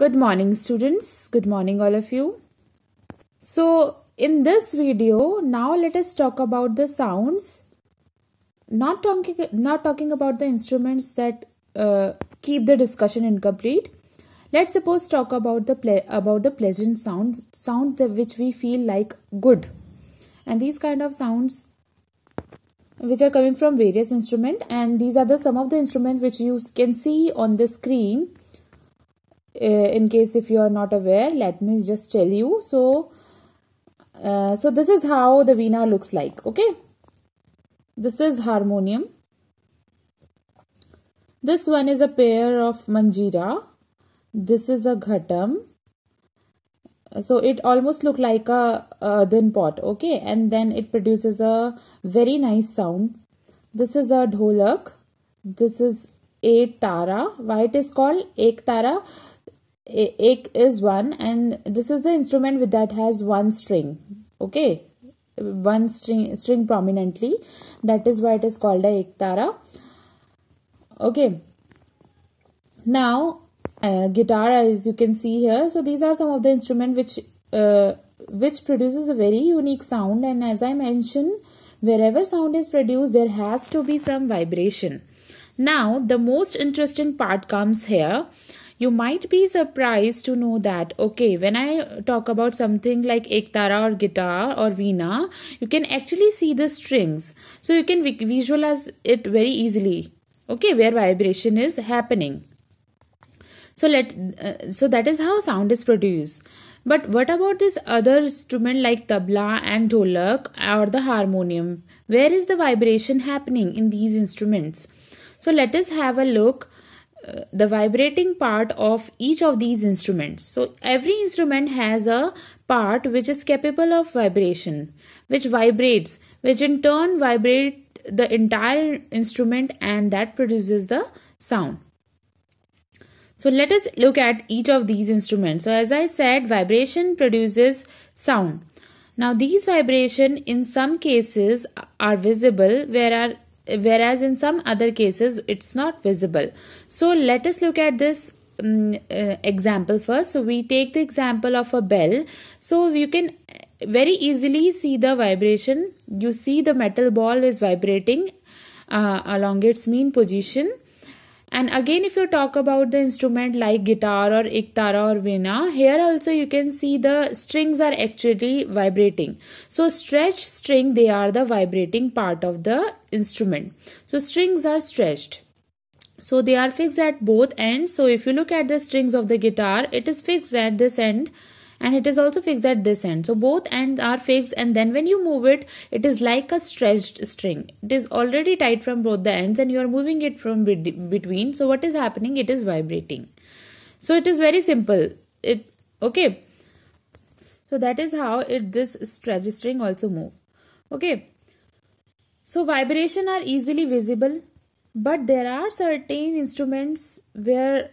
Good morning students. Good morning all of you. So in this video, now let us talk about the sounds. Not talking, not talking about the instruments that uh, keep the discussion incomplete. Let's suppose talk about the play about the pleasant sound, sound which we feel like good, and these kind of sounds which are coming from various instrument and these are the some of the instruments which you can see on the screen uh, in case if you are not aware let me just tell you so uh, so this is how the veena looks like okay this is harmonium this one is a pair of manjira this is a ghatam so it almost look like a, a thin pot okay and then it produces a very nice sound this is a dholak this is a tara why it is called ek tara ek is one and this is the instrument with that has one string okay one string string prominently that is why it is called a ektara okay now uh, guitar as you can see here so these are some of the instrument which uh, which produces a very unique sound and as i mentioned wherever sound is produced there has to be some vibration now the most interesting part comes here you might be surprised to know that okay when i talk about something like ektara or guitar or veena you can actually see the strings so you can visualize it very easily okay where vibration is happening so let uh, so that is how sound is produced but what about this other instrument like tabla and dholak or the harmonium where is the vibration happening in these instruments so let us have a look the vibrating part of each of these instruments. So every instrument has a part which is capable of vibration, which vibrates, which in turn vibrate the entire instrument and that produces the sound. So let us look at each of these instruments. So as I said, vibration produces sound. Now these vibration in some cases are visible whereas whereas in some other cases it's not visible. So let us look at this um, uh, example first. So we take the example of a bell. So you can very easily see the vibration. You see the metal ball is vibrating uh, along its mean position and again, if you talk about the instrument like guitar or ikhtara or vina, here also you can see the strings are actually vibrating. So stretched string, they are the vibrating part of the instrument. So strings are stretched. So they are fixed at both ends. So if you look at the strings of the guitar, it is fixed at this end and it is also fixed at this end so both ends are fixed and then when you move it it is like a stretched string it is already tied from both the ends and you are moving it from between so what is happening it is vibrating so it is very simple it okay so that is how it this stretched string also move okay so vibration are easily visible but there are certain instruments where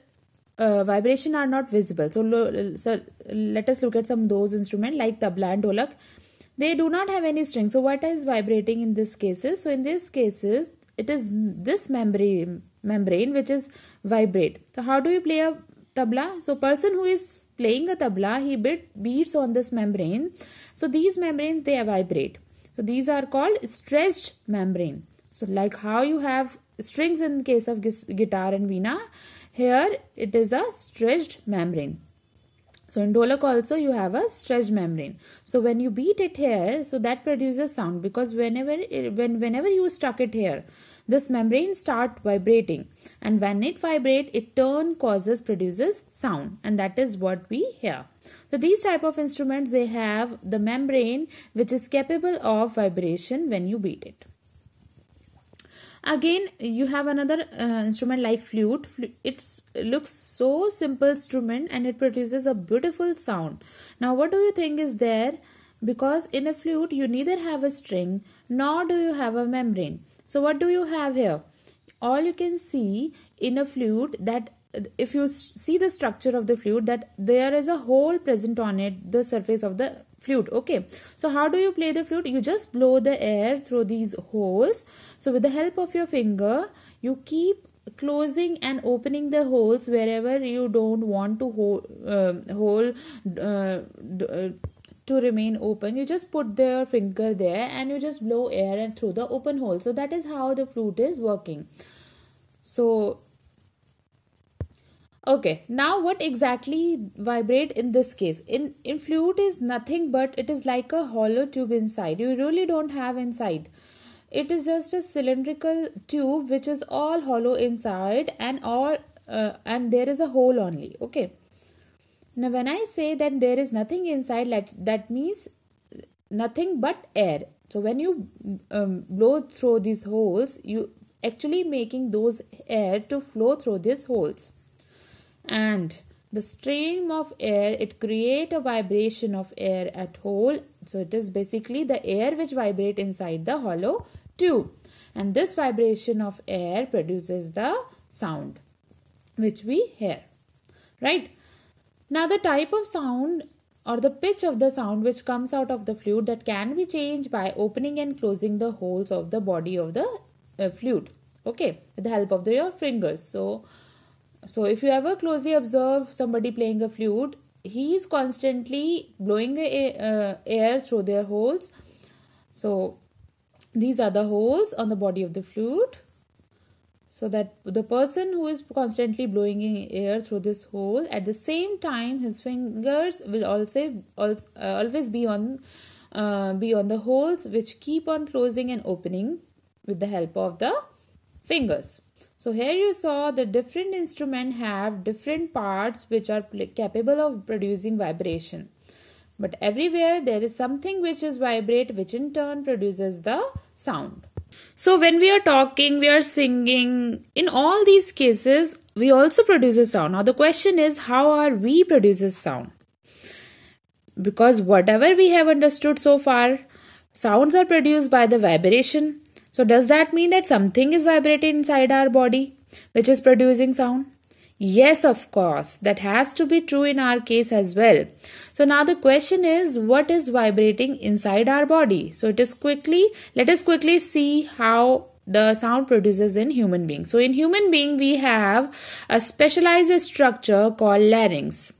uh, vibration are not visible. So, lo- so let us look at some those instrument like tabla and dolak. They do not have any string. So what is vibrating in this cases? So in these cases, it is this membrane membrane which is vibrate. So how do you play a tabla? So person who is playing a tabla, he beat, beats on this membrane. So these membranes they vibrate. So these are called stretched membrane. So like how you have strings in case of guitar and veena here it is a stretched membrane. So in Dolok also you have a stretched membrane. So when you beat it here, so that produces sound because whenever it, when whenever you struck it here, this membrane start vibrating and when it vibrate, it turn causes produces sound and that is what we hear. So these type of instruments they have the membrane which is capable of vibration when you beat it again you have another uh, instrument like flute it looks so simple instrument and it produces a beautiful sound now what do you think is there because in a flute you neither have a string nor do you have a membrane so what do you have here all you can see in a flute that if you see the structure of the flute that there is a hole present on it the surface of the flute okay so how do you play the flute you just blow the air through these holes so with the help of your finger you keep closing and opening the holes wherever you don't want to um, hold, uh, hole uh, to remain open you just put the finger there and you just blow air and through the open hole so that is how the flute is working so Okay, now what exactly vibrate in this case? In, in flute is nothing but it is like a hollow tube inside. You really don't have inside. It is just a cylindrical tube which is all hollow inside and all uh, and there is a hole only. Okay. Now when I say that there is nothing inside, that, that means nothing but air. So when you um, blow through these holes, you actually making those air to flow through these holes and the stream of air it create a vibration of air at hole so it is basically the air which vibrate inside the hollow tube and this vibration of air produces the sound which we hear right now the type of sound or the pitch of the sound which comes out of the flute that can be changed by opening and closing the holes of the body of the uh, flute okay with the help of the, your fingers so so, if you ever closely observe somebody playing a flute, he is constantly blowing a, uh, air through their holes. So, these are the holes on the body of the flute. So that the person who is constantly blowing in air through this hole, at the same time, his fingers will also, also uh, always be on uh, be on the holes, which keep on closing and opening with the help of the fingers. So here you saw the different instrument have different parts which are capable of producing vibration. But everywhere there is something which is vibrate which in turn produces the sound. So when we are talking, we are singing, in all these cases, we also produce a sound. Now the question is how are we produces sound? Because whatever we have understood so far, sounds are produced by the vibration so, does that mean that something is vibrating inside our body which is producing sound? Yes, of course. That has to be true in our case as well. So now the question is what is vibrating inside our body? So it is quickly, let us quickly see how the sound produces in human being. So in human being, we have a specialized structure called larynx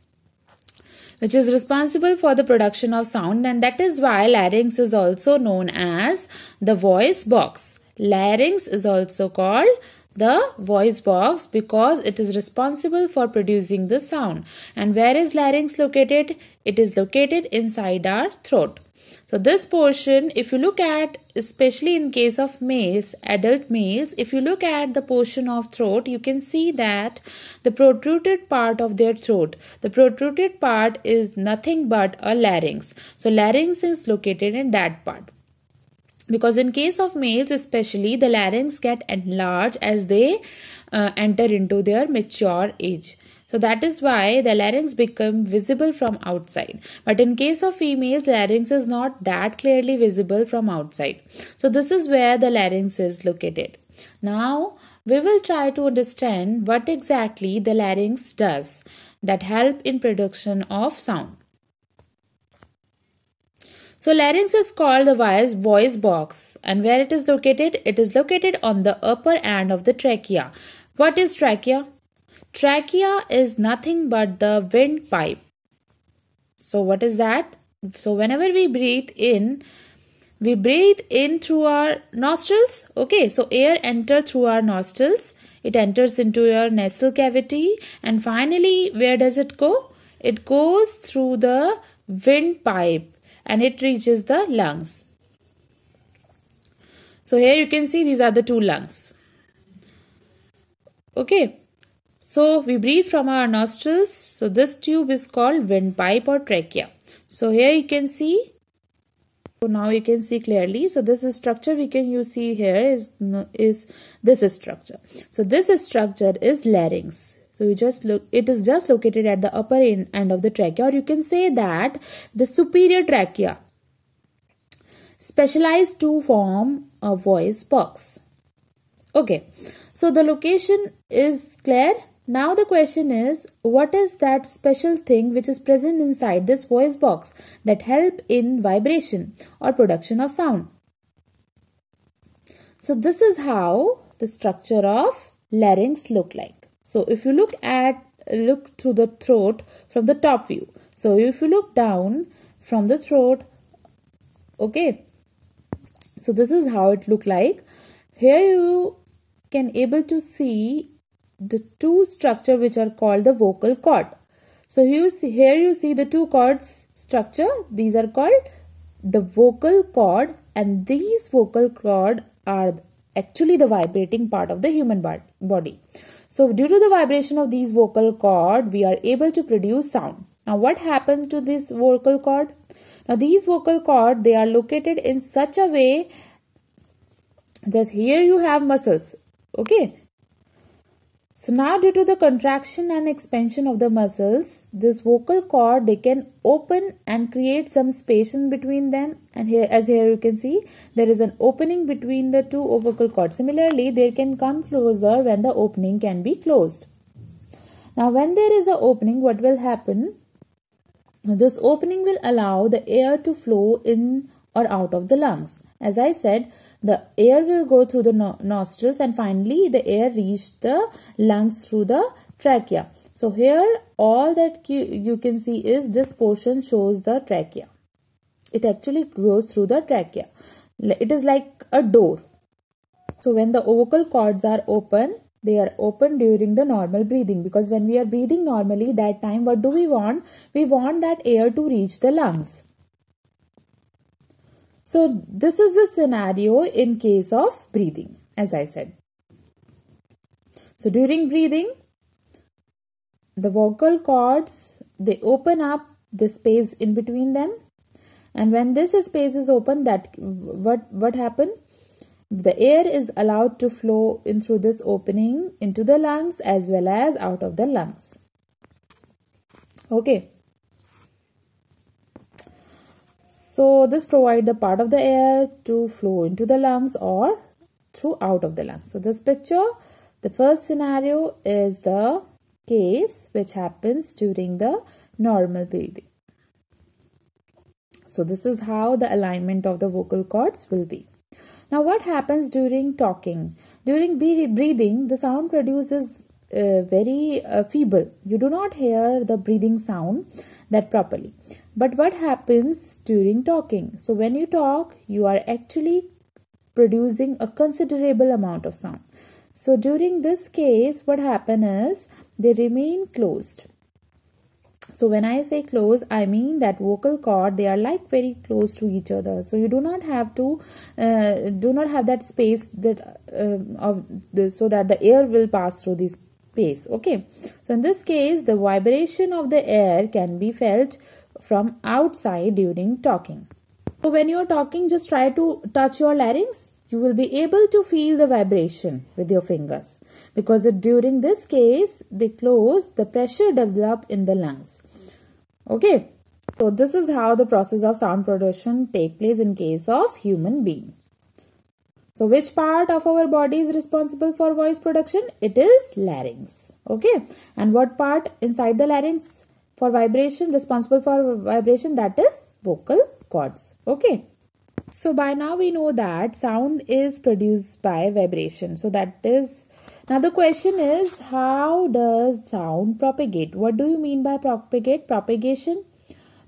which is responsible for the production of sound and that is why larynx is also known as the voice box. Larynx is also called the voice box because it is responsible for producing the sound. And where is larynx located? It is located inside our throat. So this portion, if you look at, especially in case of males, adult males, if you look at the portion of throat, you can see that the protruded part of their throat, the protruded part is nothing but a larynx. So larynx is located in that part. Because in case of males especially, the larynx get enlarged as they uh, enter into their mature age. So that is why the larynx become visible from outside. But in case of females, larynx is not that clearly visible from outside. So this is where the larynx is located. Now we will try to understand what exactly the larynx does that help in production of sound. So larynx is called the voice box and where it is located? It is located on the upper end of the trachea. What is trachea? Trachea is nothing but the windpipe. So what is that? So whenever we breathe in, we breathe in through our nostrils. Okay, so air enters through our nostrils. It enters into your nasal cavity and finally where does it go? It goes through the windpipe and it reaches the lungs. So here you can see these are the two lungs. Okay. So we breathe from our nostrils. So this tube is called windpipe or trachea. So here you can see. So now you can see clearly. So this structure we can you see here is is this structure. So this structure is larynx. So you just look, it is just located at the upper end of the trachea or you can say that the superior trachea specialized to form a voice box. Okay, so the location is clear. Now the question is, what is that special thing which is present inside this voice box that help in vibration or production of sound? So this is how the structure of larynx look like. So if you look at look through the throat from the top view. So if you look down from the throat, okay. So this is how it look like. Here you can able to see the two structure which are called the vocal cord. So you see, here you see the two chords structure. These are called the vocal cord and these vocal cord are actually the vibrating part of the human body. So due to the vibration of these vocal cord, we are able to produce sound. Now what happens to this vocal cord? Now these vocal cord, they are located in such a way that here you have muscles. Okay, so now due to the contraction and expansion of the muscles, this vocal cord, they can open and create some space in between them. And here, as here you can see, there is an opening between the two vocal cords. Similarly, they can come closer when the opening can be closed. Now when there is an opening, what will happen? This opening will allow the air to flow in or out of the lungs. As I said, the air will go through the no nostrils and finally the air reach the lungs through the trachea. So here all that you can see is this portion shows the trachea. It actually grows through the trachea. It is like a door. So when the vocal cords are open, they are open during the normal breathing because when we are breathing normally that time what do we want? We want that air to reach the lungs. So this is the scenario in case of breathing, as I said. So during breathing, the vocal cords, they open up the space in between them. And when this space is open, that what, what happened? The air is allowed to flow in through this opening into the lungs as well as out of the lungs. Okay. So this provides the part of the air to flow into the lungs or through out of the lungs. So this picture, the first scenario is the case which happens during the normal breathing. So this is how the alignment of the vocal cords will be. Now what happens during talking? During breathing, the sound produces uh, very uh, feeble. You do not hear the breathing sound that properly. But what happens during talking? So when you talk, you are actually producing a considerable amount of sound. So during this case, what happens is they remain closed. So when I say close, I mean that vocal cord they are like very close to each other. So you do not have to uh, do not have that space that uh, of so that the air will pass through these space okay so in this case the vibration of the air can be felt from outside during talking so when you are talking just try to touch your larynx you will be able to feel the vibration with your fingers because during this case they close the pressure develop in the lungs okay so this is how the process of sound production take place in case of human being so which part of our body is responsible for voice production? It is larynx. Okay. And what part inside the larynx for vibration responsible for vibration that is vocal cords. Okay. So by now we know that sound is produced by vibration. So that is now the question is how does sound propagate? What do you mean by propagate? Propagation.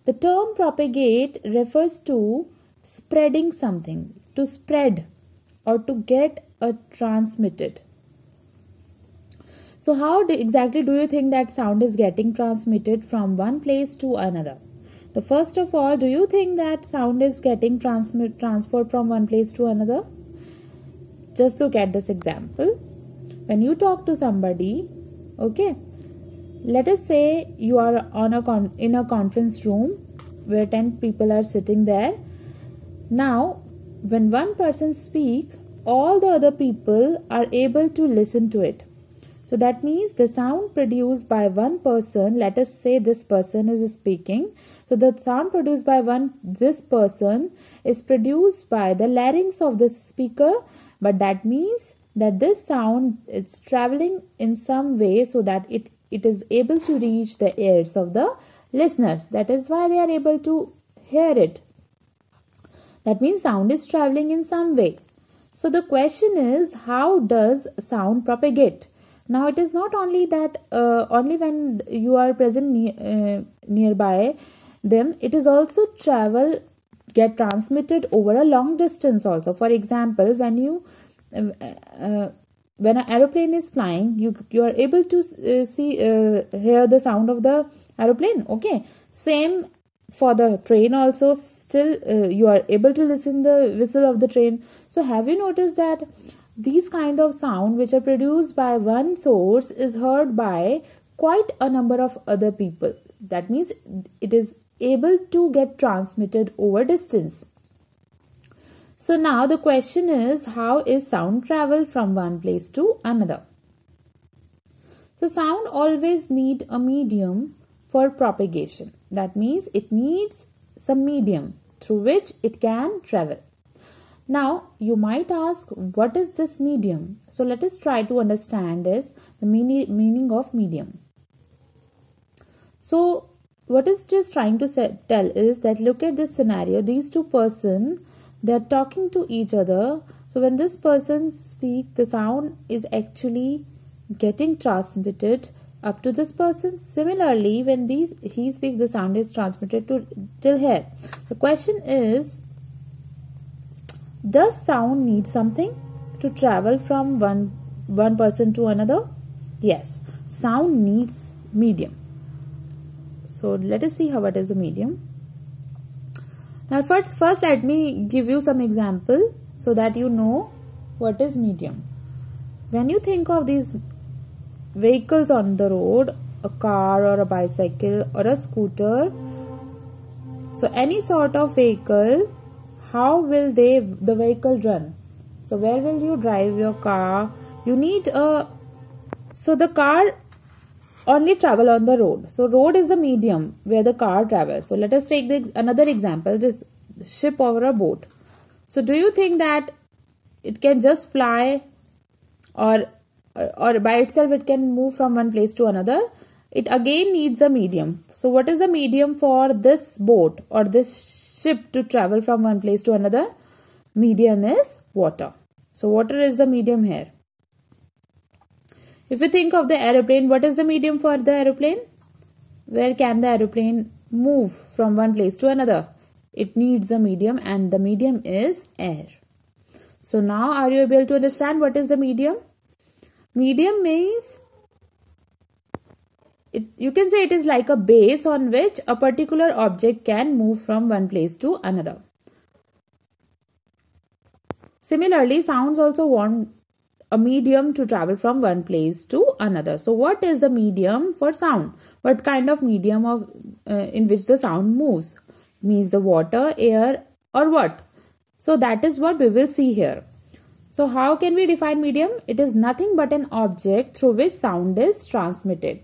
The term propagate refers to spreading something, to spread or to get a transmitted. So how do exactly do you think that sound is getting transmitted from one place to another? The first of all, do you think that sound is getting transmit transferred from one place to another? Just look at this example. When you talk to somebody, okay, let us say you are on a con in a conference room where 10 people are sitting there. Now, when one person speak all the other people are able to listen to it so that means the sound produced by one person let us say this person is speaking so the sound produced by one this person is produced by the larynx of the speaker but that means that this sound is traveling in some way so that it it is able to reach the ears of the listeners that is why they are able to hear it that means sound is traveling in some way. So the question is how does sound propagate? Now it is not only that uh, only when you are present near uh, nearby them, it is also travel get transmitted over a long distance also. For example, when you uh, uh when an aeroplane is flying, you you are able to uh, see uh, hear the sound of the aeroplane. Okay, same for the train also still uh, you are able to listen the whistle of the train so have you noticed that these kind of sound which are produced by one source is heard by quite a number of other people that means it is able to get transmitted over distance so now the question is how is sound travel from one place to another so sound always need a medium for propagation that means it needs some medium through which it can travel. Now, you might ask, what is this medium? So, let us try to understand is the meaning of medium. So, what is just trying to say, tell is that look at this scenario. These two person, they are talking to each other. So, when this person speak, the sound is actually getting transmitted up to this person. Similarly, when these he speaks, the sound is transmitted to till here. The question is, does sound need something to travel from one one person to another? Yes, sound needs medium. So let us see how it is a medium. Now first, first let me give you some example so that you know what is medium. When you think of these vehicles on the road, a car or a bicycle or a scooter. So any sort of vehicle, how will they the vehicle run? So where will you drive your car? You need a so the car only travel on the road. So road is the medium where the car travels. So let us take the, another example, this ship or a boat. So do you think that it can just fly or uh, or by itself it can move from one place to another it again needs a medium so what is the medium for this boat or this ship to travel from one place to another medium is water so water is the medium here if you think of the aeroplane what is the medium for the aeroplane where can the aeroplane move from one place to another it needs a medium and the medium is air so now are you able to understand what is the medium Medium means it, you can say it is like a base on which a particular object can move from one place to another. Similarly, sounds also want a medium to travel from one place to another. So, what is the medium for sound? What kind of medium of uh, in which the sound moves? means the water, air, or what? So, that is what we will see here. So how can we define medium? It is nothing but an object through which sound is transmitted.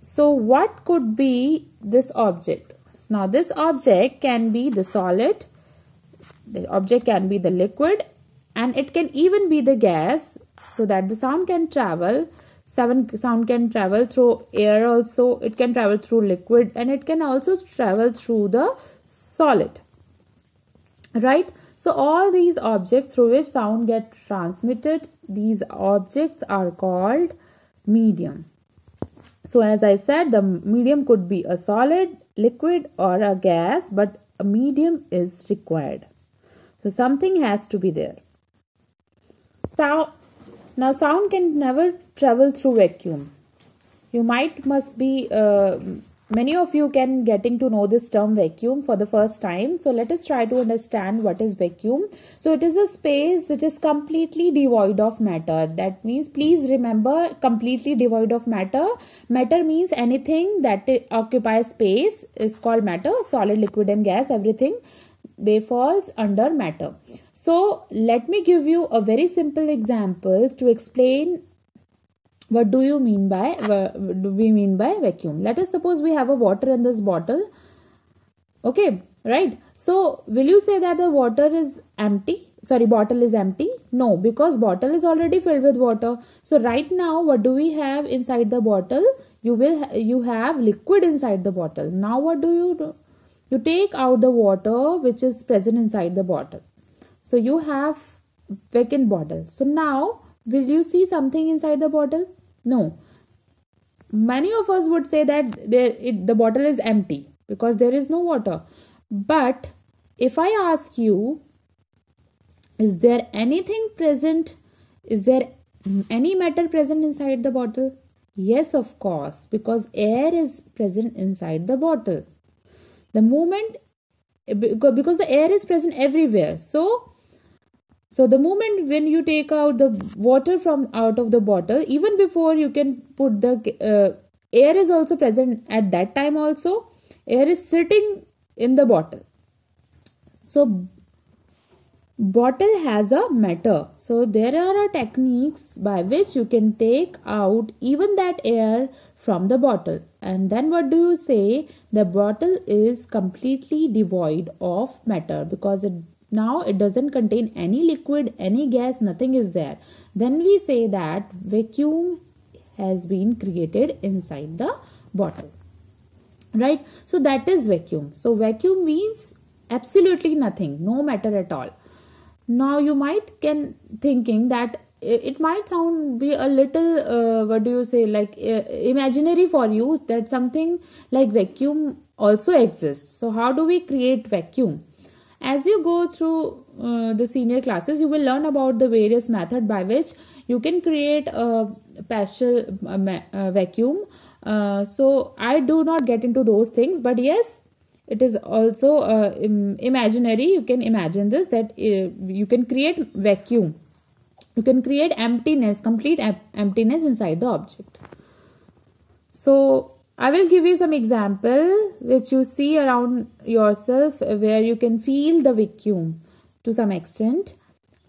So what could be this object? Now this object can be the solid, the object can be the liquid and it can even be the gas so that the sound can travel. Sound can travel through air also, it can travel through liquid and it can also travel through the solid. Right? So all these objects through which sound get transmitted, these objects are called medium. So as I said, the medium could be a solid, liquid or a gas, but a medium is required. So something has to be there. now sound can never travel through vacuum. You might must be uh, Many of you can getting to know this term vacuum for the first time. So let us try to understand what is vacuum. So it is a space which is completely devoid of matter. That means please remember completely devoid of matter. Matter means anything that occupies space is called matter. Solid, liquid and gas everything they falls under matter. So let me give you a very simple example to explain what do you mean by what do we mean by vacuum let us suppose we have a water in this bottle okay right so will you say that the water is empty sorry bottle is empty no because bottle is already filled with water so right now what do we have inside the bottle you will you have liquid inside the bottle now what do you do you take out the water which is present inside the bottle so you have vacant bottle so now will you see something inside the bottle no. Many of us would say that there, it, the bottle is empty because there is no water. But if I ask you, is there anything present? Is there any matter present inside the bottle? Yes, of course, because air is present inside the bottle. The moment, because the air is present everywhere. So, so the moment when you take out the water from out of the bottle, even before you can put the uh, air is also present at that time also. Air is sitting in the bottle. So bottle has a matter. So there are techniques by which you can take out even that air from the bottle. And then what do you say? The bottle is completely devoid of matter because it now it doesn't contain any liquid any gas nothing is there then we say that vacuum has been created inside the bottle right so that is vacuum so vacuum means absolutely nothing no matter at all now you might can thinking that it might sound be a little uh, what do you say like uh, imaginary for you that something like vacuum also exists so how do we create vacuum as you go through uh, the senior classes, you will learn about the various method by which you can create a partial uh, uh, vacuum. Uh, so I do not get into those things, but yes, it is also uh, Im imaginary. You can imagine this that uh, you can create vacuum. You can create emptiness, complete emptiness inside the object. So I will give you some example which you see around yourself where you can feel the vacuum to some extent.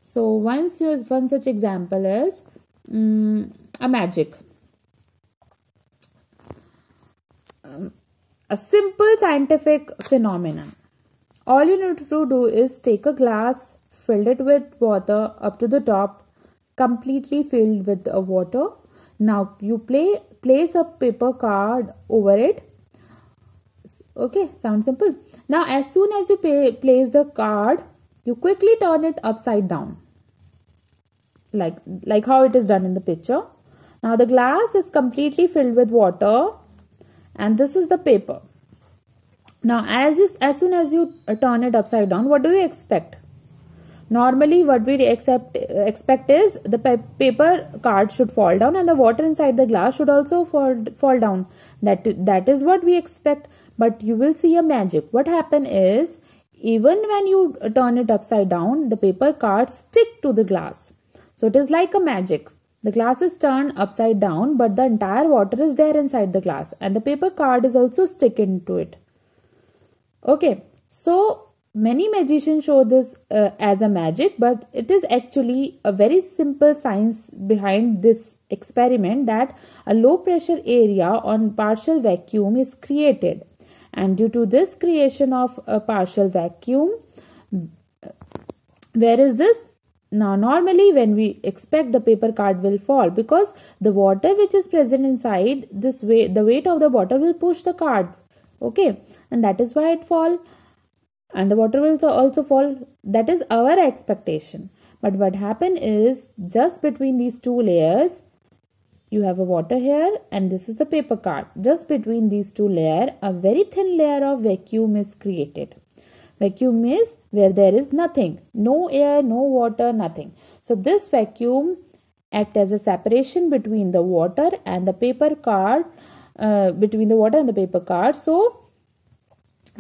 So once you, one such example is um, a magic. Um, a simple scientific phenomenon. All you need to do is take a glass, fill it with water up to the top, completely filled with water. Now you play place a paper card over it okay sounds simple now as soon as you pay, place the card you quickly turn it upside down like like how it is done in the picture now the glass is completely filled with water and this is the paper now as you as soon as you uh, turn it upside down what do you expect normally what we accept, expect is the paper card should fall down and the water inside the glass should also fall, fall down that that is what we expect but you will see a magic what happen is even when you turn it upside down the paper card stick to the glass so it is like a magic the glass is turned upside down but the entire water is there inside the glass and the paper card is also sticking to it okay so Many magicians show this uh, as a magic, but it is actually a very simple science behind this experiment that a low pressure area on partial vacuum is created. And due to this creation of a partial vacuum, where is this? Now normally when we expect the paper card will fall because the water which is present inside this way the weight of the water will push the card okay and that is why it fall and the water will also fall that is our expectation but what happen is just between these two layers you have a water here and this is the paper card just between these two layer a very thin layer of vacuum is created vacuum is where there is nothing no air no water nothing so this vacuum act as a separation between the water and the paper card uh, between the water and the paper card so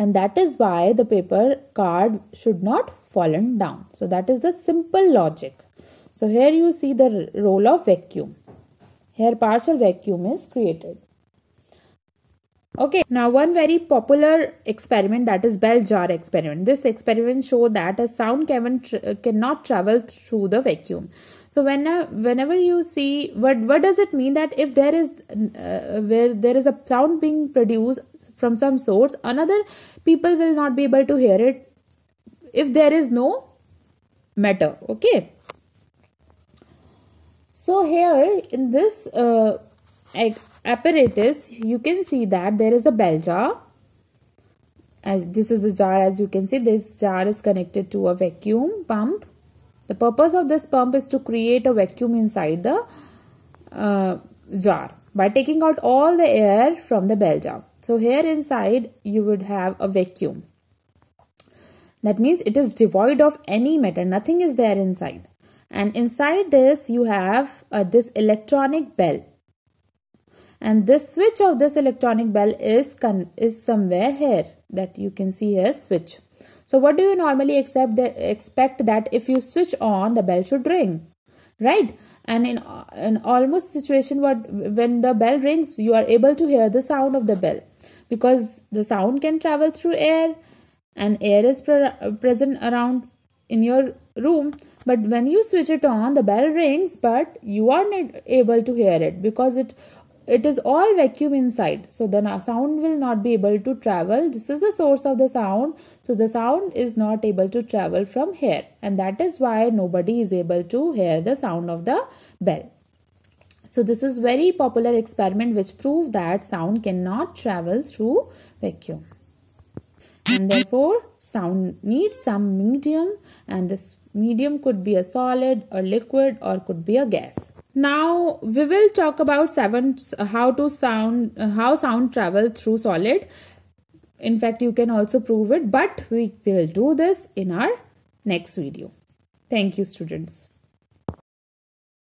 and that is why the paper card should not fallen down. So that is the simple logic. So here you see the role of vacuum. Here partial vacuum is created. Okay, now one very popular experiment that is Bell jar experiment. This experiment show that a sound can uh, cannot travel through the vacuum. So when whenever you see what what does it mean that if there is uh, where there is a sound being produced, from some source another people will not be able to hear it if there is no matter okay so here in this uh, apparatus you can see that there is a bell jar as this is a jar as you can see this jar is connected to a vacuum pump the purpose of this pump is to create a vacuum inside the uh, jar by taking out all the air from the bell jar so here inside you would have a vacuum. That means it is devoid of any matter. Nothing is there inside. And inside this you have uh, this electronic bell. And this switch of this electronic bell is, is somewhere here that you can see here switch. So what do you normally accept that, expect that if you switch on the bell should ring, right? And in an almost situation what when the bell rings you are able to hear the sound of the bell because the sound can travel through air and air is pre present around in your room but when you switch it on the bell rings but you are not able to hear it because it it is all vacuum inside so the sound will not be able to travel this is the source of the sound so the sound is not able to travel from here and that is why nobody is able to hear the sound of the bell so this is very popular experiment which prove that sound cannot travel through vacuum. And therefore sound needs some medium and this medium could be a solid or liquid or could be a gas. Now we will talk about seven how to sound how sound travel through solid. In fact you can also prove it but we will do this in our next video. Thank you students.